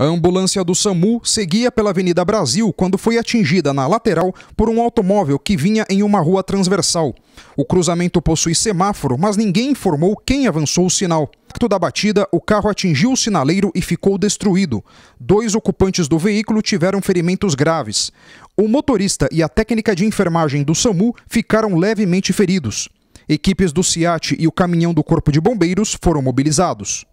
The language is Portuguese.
A ambulância do SAMU seguia pela Avenida Brasil quando foi atingida na lateral por um automóvel que vinha em uma rua transversal. O cruzamento possui semáforo, mas ninguém informou quem avançou o sinal. No da batida, o carro atingiu o sinaleiro e ficou destruído. Dois ocupantes do veículo tiveram ferimentos graves. O motorista e a técnica de enfermagem do SAMU ficaram levemente feridos. Equipes do SIAT e o caminhão do Corpo de Bombeiros foram mobilizados.